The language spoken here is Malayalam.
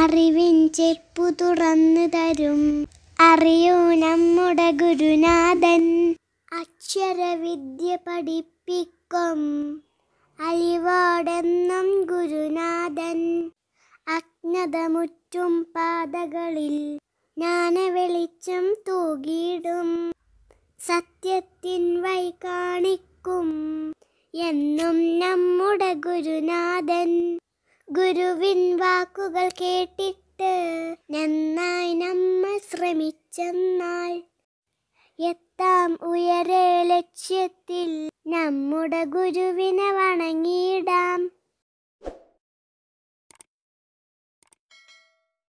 അറിവിൻ ചെപ്പു തുറന്നു തരും അറിയൂ നമ്മുടെ ഗുരുനാഥൻ അക്ഷരവിദ്യ പഠിപ്പിക്കും അലിവാടെന്നും ഗുരുനാഥൻ അജ്ഞതമുറ്റും പാതകളിൽ ജ്ഞാനവെളിച്ചം തൂകിയിടും സത്യത്തിൻ വൈ കാണിക്കും എന്നും നമ്മുടെ ഗുരുനാഥൻ ഗുരുവിൻ വാക്കുകൾ കേട്ടിട്ട് നന്നായി നമ്മൾ ശ്രമിച്ചെന്നാൽ എത്താം ഉയരെ ലക്ഷ്യത്തിൽ നമ്മുടെ ഗുരുവിനെ വണങ്ങിയിടാം